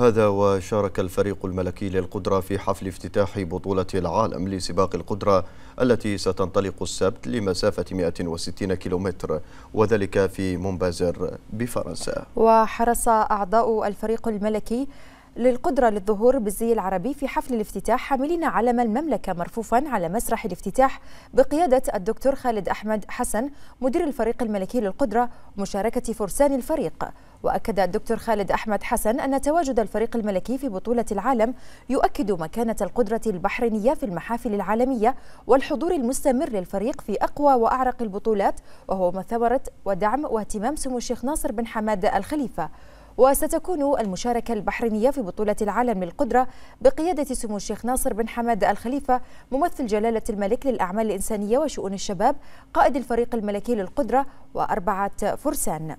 هذا وشارك الفريق الملكي للقدرة في حفل افتتاح بطولة العالم لسباق القدرة التي ستنطلق السبت لمسافة 160 كيلومتر وذلك في مونبازير بفرنسا وحرص أعضاء الفريق الملكي للقدرة للظهور بالزي العربي في حفل الافتتاح حاملين علم المملكة مرفوفا على مسرح الافتتاح بقيادة الدكتور خالد أحمد حسن مدير الفريق الملكي للقدرة مشاركة فرسان الفريق وأكد الدكتور خالد أحمد حسن أن تواجد الفريق الملكي في بطولة العالم يؤكد مكانة القدرة البحرينية في المحافل العالمية والحضور المستمر للفريق في أقوى وأعرق البطولات وهو ما ثمرة ودعم واهتمام سمو الشيخ ناصر بن حماد الخليفة وستكون المشاركة البحرينية في بطولة العالم للقدرة بقيادة سمو الشيخ ناصر بن حماد الخليفة ممثل جلالة الملك للأعمال الإنسانية وشؤون الشباب قائد الفريق الملكي للقدرة وأربعة فرسان